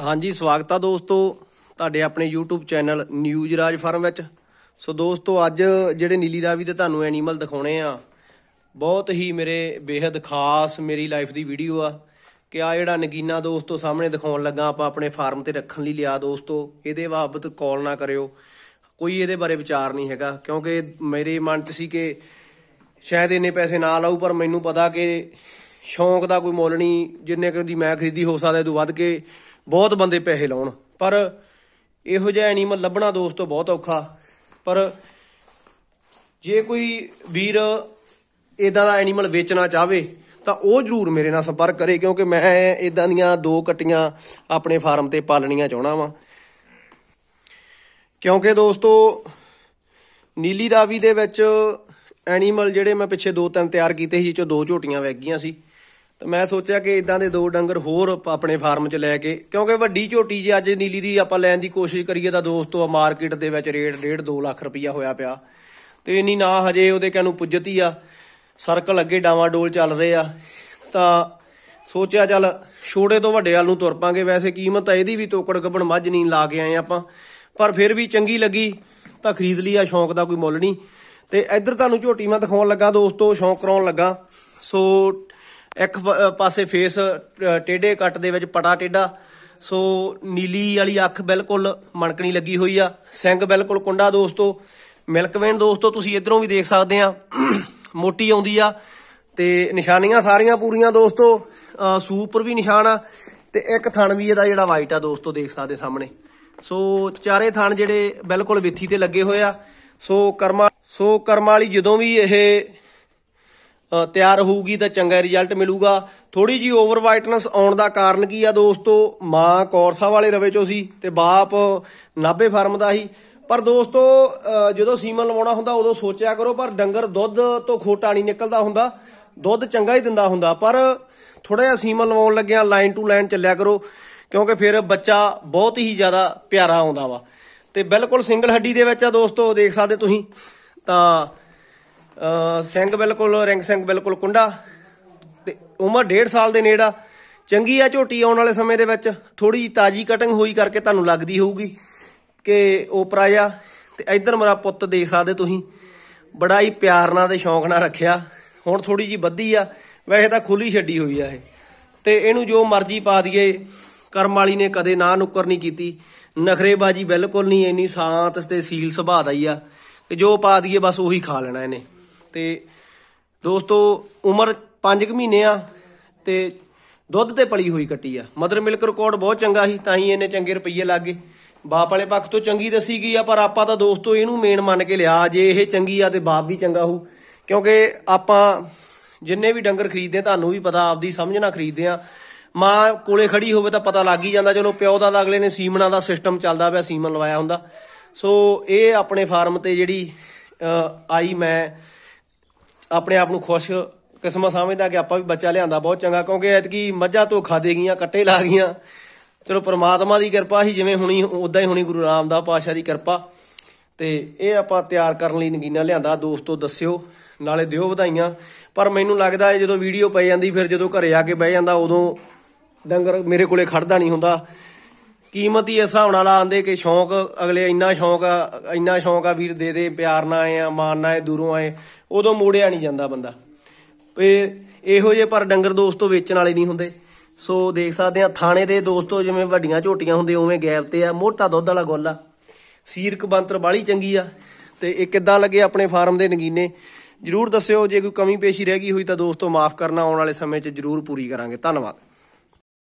ਹਾਂਜੀ ਸਵਾਗਤ ਆ ਦੋਸਤੋ ਤੁਹਾਡੇ ਆਪਣੇ YouTube channel news Raj farm ਵਿੱਚ ਸੋ ਦੋਸਤੋ ਅੱਜ ਜਿਹੜੇ ਨੀਲੀ ਰਾਵੀ ਦੇ ਤੁਹਾਨੂੰ ਐਨੀਮਲ ਦਿਖਾਉਣੇ ਆ ਬਹੁਤ ਹੀ ਮੇਰੇ ਬੇहद ਖਾਸ ਮੇਰੀ ਲਾਈਫ ਦੀ ਵੀਡੀਓ ਆ ਕਿ ਆ ਜਿਹੜਾ ਨਗੀਨਾ ਦੋਸਤੋ ਸਾਹਮਣੇ ਦਿਖਾਉਣ ਲੱਗਾ ਆਪਾਂ ਆਪਣੇ ਫਾਰਮ ਤੇ ਰੱਖਣ ਲਈ ਲਿਆ ਦੋਸਤੋ ਇਹਦੇ ਬਾਬਤ ਕਾਲ ਨਾ ਕਰਿਓ ਕੋਈ ਇਹਦੇ ਬਾਰੇ ਵਿਚਾਰ ਨਹੀਂ ਹੈਗਾ ਕਿਉਂਕਿ ਮੇਰੇ ਮਨ 'ਚ ਸੀ ਕਿ ਸ਼ਾਇਦ ਇਹਨੇ ਪੈਸੇ ਨਾ ਲਾਉ ਪਰ ਮੈਨੂੰ ਪਤਾ ਕਿ ਸ਼ੌਂਕ ਦਾ ਕੋਈ ਮੁੱਲ ਨਹੀਂ ਜਿੰਨੇ ਕਿ ਦੀ ਮੈਂ ਖਰੀਦੀ ਹੋ ਸਕਦਾ ਇਹ ਤੋਂ ਵੱਧ ਕੇ ਬਹੁਤ ਬੰਦੇ ਪੈਸੇ ਲਾਉਣ ਪਰ ਇਹੋ ਜਿਹਾ ਐਨੀਮਲ ਲੱਭਣਾ ਦੋਸਤੋ ਬਹੁਤ ਔਖਾ ਪਰ ਜੇ ਕੋਈ ਵੀਰ ਇਦਾਂ ਦਾ ਐਨੀਮਲ ਵੇਚਣਾ ਚਾਹਵੇ ਤਾਂ ਉਹ ਜਰੂਰ ਮੇਰੇ ਨਾਲ ਸੰਪਰਕ ਕਰੇ ਕਿਉਂਕਿ ਮੈਂ ਇਦਾਂ ਦੀਆਂ ਦੋ ਕਟੀਆਂ ਆਪਣੇ ਫਾਰਮ ਤੇ ਪਾਲਣੀਆਂ ਚਾਹਣਾ ਵਾਂ ਕਿਉਂਕਿ ਦੋਸਤੋ ਨੀਲੀ ਰਾਵੀ ਦੇ ਵਿੱਚ ਐਨੀਮਲ ਜਿਹੜੇ ਮੈਂ ਪਿੱਛੇ ਦੋ ਤਿੰਨ ਤਿਆਰ ਕੀਤੇ ਸੀ ਜਿਹ ਦੋ ਝੋਟੀਆਂ ਵੈਗੀਆਂ ਸੀ ਤੇ ਮੈਂ ਸੋਚਿਆ ਕਿ ਇਦਾਂ ਦੇ ਦੋ ਡੰਗਰ ਹੋਰ ਆਪਣੇ ਫਾਰਮ 'ਚ ਲੈ ਕੇ ਕਿਉਂਕਿ ਵੱਡੀ ਝੋਟੀ ਜੇ ਅੱਜ ਨੀਲੀ ਦੀ ਆਪਾਂ ਲੈਣ ਦੀ ਕੋਸ਼ਿਸ਼ ਕਰੀਏ ਤਾਂ ਦੋਸਤੋ ਮਾਰਕੀਟ ਦੇ ਵਿੱਚ ਰੇਟ ਡੇਢ 2 ਲੱਖ ਰੁਪਈਆ ਹੋਇਆ ਪਿਆ ਤੇ ਇੰਨੀ ਨਾ ਹਜੇ ਉਹਦੇ ਨੂੰ ਪੁੱਜਤੀ ਆ ਸਰਕਲ ਅੱਗੇ ਡਾਵਾ ਡੋਲ ਚੱਲ ਰਹੇ ਆ ਤਾਂ ਸੋਚਿਆ ਚੱਲ ਛੋੜੇ ਤੋਂ ਵੱਡੇ ਆਲੂ ਨੂੰ ਤੁਰ ਪਾਂਗੇ ਵੈਸੇ ਕੀਮਤ ਆ ਇਹਦੀ ਵੀ ਤੋਕੜ ਗੱਬਣ ਮੱਝ ਨਹੀਂ ਲਾ ਕੇ ਆਏ ਆਪਾਂ ਪਰ ਫਿਰ ਵੀ ਚੰਗੀ ਲੱਗੀ ਤਾਂ ਖਰੀਦ ਲਈ ਆ ਸ਼ੌਂਕ ਦਾ ਕੋਈ ਮੁੱਲ ਨਹੀਂ ਤੇ ਇੱਧਰ ਤੁਹਾਨੂੰ ਝੋਟੀ ਮੈਂ ਦਿਖਾਉਣ ਲੱਗਾ ਦੋਸਤੋ ਸ਼ੌਂਕ ਕਰਾਉਣ ਲੱਗਾ ਸੋ ਇੱਕ ਪਾਸੇ ਫੇਸ ਟੇਡੇ ਕੱਟ ਦੇ ਵਿੱਚ ਪਟਾ ਟੇਡਾ ਸੋ ਨੀਲੀ ਵਾਲੀ ਅੱਖ ਬਿਲਕੁਲ ਮਣਕਣੀ ਲੱਗੀ ਹੋਈ ਆ ਸਿੰਘ ਬਿਲਕੁਲ ਕੁੰਡਾ ਦੋਸਤੋ ਮਿਲਕਵੇਨ ਦੋਸਤੋ ਤੁਸੀਂ ਇਧਰੋਂ ਵੀ ਦੇਖ ਸਕਦੇ ਆ ਮੋਟੀ ਆਉਂਦੀ ਆ ਤੇ ਨਿਸ਼ਾਨੀਆਂ ਸਾਰੀਆਂ ਪੂਰੀਆਂ ਦੋਸਤੋ ਸੂਪਰ ਵੀ ਨਿਸ਼ਾਨ ਆ ਤੇ ਇੱਕ ਥਣ ਵੀ ਇਹਦਾ ਜਿਹੜਾ ਵਾਈਟ ਆ ਦੋਸਤੋ ਦੇਖ ਸਕਦੇ ਸਾਹਮਣੇ ਸੋ ਚਾਰੇ ਥਣ ਜਿਹੜੇ ਬਿਲਕੁਲ ਵਿੱਥੀ ਤੇ ਲੱਗੇ ਹੋਏ ਆ ਸੋ ਕਰਮਾ ਸੋ ਕਰਮਾ ਵਾਲੀ ਜਦੋਂ ਵੀ ਇਹ ਤਿਆਰ ਹੋਊਗੀ ਤਾਂ ਚੰਗਾ ਰਿਜ਼ਲਟ ਮਿਲੂਗਾ ਥੋੜੀ ਜੀ ਓਵਰ ਵਾਈਟਨੈਸ ਆਉਣ ਦਾ ਕਾਰਨ ਕੀ ਆ ਦੋਸਤੋ ਮਾਂ ਕੌਰਸਾ ਵਾਲੇ ਰਵੇ ਚੋਂ ਸੀ ਤੇ ਬਾਪ ਨਾਬੇ ਫਾਰਮ ਦਾ ਹੀ ਪਰ ਦੋਸਤੋ ਜਦੋਂ ਸੀਮਨ ਲਵਾਉਣਾ ਹੁੰਦਾ ਉਦੋਂ ਸੋਚਿਆ ਕਰੋ ਪਰ ਡੰਗਰ ਦੁੱਧ ਤੋਂ ਖੋਟਾ ਨਹੀਂ ਨਿਕਲਦਾ ਹੁੰਦਾ ਦੁੱਧ ਚੰਗਾ ਹੀ ਦਿੰਦਾ ਹੁੰਦਾ ਪਰ ਥੋੜਾ ਜਿਹਾ ਸੀਮਨ ਲਵਾਉਣ ਲੱਗਿਆ ਲਾਈਨ ਟੂ ਲਾਈਨ ਚੱਲਿਆ ਕਰੋ ਕਿਉਂਕਿ ਫਿਰ ਬੱਚਾ ਬਹੁਤ ਹੀ ਜ਼ਿਆਦਾ ਪਿਆਰਾ ਆਉਂਦਾ ਵਾ ਤੇ ਬਿਲਕੁਲ ਸਿੰਗਲ ਹੱਡੀ ਦੇ ਵਿੱਚ ਆ ਦੋਸਤੋ ਦੇਖ ਸਕਦੇ ਤੁਸੀਂ ਤਾਂ ਸਿੰਘ ਬਿਲਕੁਲ ਰਿੰਗ ਸਿੰਘ ਬਿਲਕੁਲ ਕੁੰਡਾ ਤੇ ਉਮਰ 1.5 ਸਾਲ ਦੇ ਨੇੜਾ ਚੰਗੀ ਆ ਝੋਟੀ ਆਉਣ ਵਾਲੇ ਸਮੇਂ ਦੇ ਵਿੱਚ ਥੋੜੀ ਜੀ ਤਾਜੀ ਕਟਿੰਗ ਹੋਈ ਕਰਕੇ ਤੁਹਾਨੂੰ ਲੱਗਦੀ ਹੋਊਗੀ ਕਿ ਓਪਰਾ ਆ ਤੇ ਇੱਧਰ ਮੇਰਾ ਪੁੱਤ ਦੇਖ ਸਕਦੇ ਤੁਸੀਂ ਬੜਾ ਹੀ ਪਿਆਰ ਨਾਲ ਤੇ ਸ਼ੌਂਕ ਨਾਲ ਰੱਖਿਆ ਹੁਣ ਥੋੜੀ ਜੀ ਵੱਧੀ ਆ ਵੈਸੇ ਤਾਂ ਖੁੱਲੀ ਛੱਡੀ ਹੋਈ ਆ ਇਹ ਤੇ ਇਹਨੂੰ ਜੋ ਮਰਜ਼ੀ ਪਾ ਦਈਏ ਕਰਮ ਵਾਲੀ ਨੇ ਕਦੇ ਨਾ ਨੁੱਕਰ ਨਹੀਂ ਕੀਤੀ ਨਖਰੇਬਾਜੀ ਬਿਲਕੁਲ ਨਹੀਂ ਇੰਨੀ ਸਾਂਤ ਤੇ ਸੀਲ ਸੁਭਾਅ ਦਾ ਹੀ ਆ ਕਿ ਜੋ ਪਾ ਦਈਏ ਬਸ ਉਹੀ ਖਾ ਲੈਣਾ ਇਹਨੇ ਤੇ ਦੋਸਤੋ ਉਮਰ 5 ਕੁ ਮਹੀਨੇ ਆ ਤੇ ਦੁੱਧ ਤੇ ਪਲੀ ਹੋਈ ਕੱਟੀ ਆ ਮਦਰ ਮਿਲਕ ਰਿਕਾਰਡ ਬਹੁਤ ਚੰਗਾ ਸੀ ਤਾਂ ਹੀ ਇਹਨੇ ਚੰਗੇ ਰੁਪਈਏ ਲੱਗੇ ਬਾਪ ਵਾਲੇ ਪੱਖ ਤੋਂ ਚੰਗੀ ਦਸੀ ਗਈ ਆ ਪਰ ਆਪਾਂ ਤਾਂ ਦੋਸਤੋ ਇਹਨੂੰ ਮੇਨ ਮੰਨ ਕੇ ਲਿਆ ਜੇ ਇਹ ਚੰਗੀ ਆ ਤੇ ਬਾਪ ਵੀ ਚੰਗਾ ਹੋਊ ਕਿਉਂਕਿ ਆਪਾਂ ਜਿੰਨੇ ਵੀ ਡੰਗਰ ਖਰੀਦਦੇ ਤੁਹਾਨੂੰ ਵੀ ਪਤਾ ਆਪਦੀ ਸਮਝ ਨਾਲ ਖਰੀਦਦੇ ਆ ਮਾਂ ਕੋਲੇ ਖੜੀ ਹੋਵੇ ਤਾਂ ਪਤਾ ਲੱਗ ਹੀ ਜਾਂਦਾ ਚਲੋ ਪਿਓ ਦਾ ਅਗਲੇ ਨੇ ਸੀਮਣਾ ਦਾ ਸਿਸਟਮ ਚੱਲਦਾ ਪਿਆ ਸੀਮਨ ਲਵਾਇਆ ਹੁੰਦਾ ਸੋ ਇਹ ਆਪਣੇ ਫਾਰਮ ਤੇ ਜਿਹੜੀ ਆਈ ਮੈਂ ਆਪਣੇ ਆਪ ਨੂੰ ਖੁਸ਼ ਕਿਸਮਤ ਸਮਝਦਾ ਕਿ ਆਪਾਂ ਵੀ ਬੱਚਾ ਲਿਆਂਦਾ ਬਹੁਤ ਚੰਗਾ ਕਿਉਂਕਿ ਐਤਕੀ ਮੱਝਾਂ ਤੋਂ ਖਾਦੇ ਗਈਆਂ ਕੱਟੇ ਲਾ ਗਈਆਂ ਚਲੋ ਪ੍ਰਮਾਤਮਾ ਦੀ ਕਿਰਪਾ ਹੀ ਜਿਵੇਂ ਹੁਣੀ ਉਦਾਂ ਹੀ ਹੁਣੀ ਗੁਰੂ ਰਾਮਦਾਸ ਪਾਸ਼ਾ ਦੀ ਕਿਰਪਾ ਤੇ ਇਹ ਆਪਾਂ ਤਿਆਰ ਕਰਨ ਲਈ ਨਗੀਨਾ ਲਿਆਂਦਾ ਦੋਸਤੋ ਦੱਸਿਓ ਨਾਲੇ ਦਿਓ ਵਧਾਈਆਂ ਪਰ ਮੈਨੂੰ ਲੱਗਦਾ ਹੈ ਜਦੋਂ ਵੀਡੀਓ ਪਈ ਜਾਂਦੀ ਫਿਰ ਜਦੋਂ ਘਰੇ ਆ ਕੇ ਬਹਿ ਜਾਂਦਾ ਉਦੋਂ ਡੰਗਰ ਮੇਰੇ ਕੋਲੇ ਖੜਦਾ ਨਹੀਂ ਹੁੰਦਾ ਕੀਮਤ ਹੀ ਇਸ ਹਿਸਾਬ ਨਾਲ ਆਂਦੇ ਕਿ ਸ਼ੌਂਕ ਅਗਲੇ ਇੰਨਾ ਸ਼ੌਂਕ ਆ ਇੰਨਾ ਸ਼ੌਂਕ ਆ ਵੀਰ ਦੇ ਦੇ ਪਿਆਰ ਨਾਲ ਆਏ ਆ ਮਾਨ ਨਾਲ ਆਏ ਦੂਰੋਂ ਆਏ ਉਦੋਂ ਮੋੜਿਆ ਨਹੀਂ ਜਾਂਦਾ ਬੰਦਾ ਤੇ ਇਹੋ ਜੇ ਪਰ ਡੰਗਰ ਦੋਸਤੋ ਵੇਚਣ ਵਾਲੇ ਨਹੀਂ ਹੁੰਦੇ ਸੋ ਦੇਖ ਸਕਦੇ ਆ ਥਾਣੇ ਦੇ ਦੋਸਤੋ ਜਿਵੇਂ ਵੱਡੀਆਂ ਝੋਟੀਆਂ ਹੁੰਦੇ ਉਵੇਂ ਗੈਬ ਤੇ ਆ ਮੋਟਾ ਦੁੱਧ ਵਾਲਾ ਗੋਲਾ ਸੀਰਕ ਬੰਤਰ ਬਾਲੀ ਚੰਗੀ ਆ ਤੇ ਇਹ ਕਿੱਦਾਂ ਲੱਗੇ ਆਪਣੇ ਫਾਰਮ ਦੇ ਨਗੀਨੇ ਜਰੂਰ ਦੱਸਿਓ ਜੇ ਕੋਈ ਕਮੀ ਪੇਸ਼ੀ ਰਹਿ ਗਈ ਹੋਈ ਤਾਂ ਦੋਸਤੋ ਮਾਫ ਕਰਨਾ ਆਉਣ ਵਾਲੇ ਸਮੇਂ 'ਚ ਜਰੂਰ ਪੂਰੀ ਕਰਾਂਗੇ ਧੰਨਵਾਦ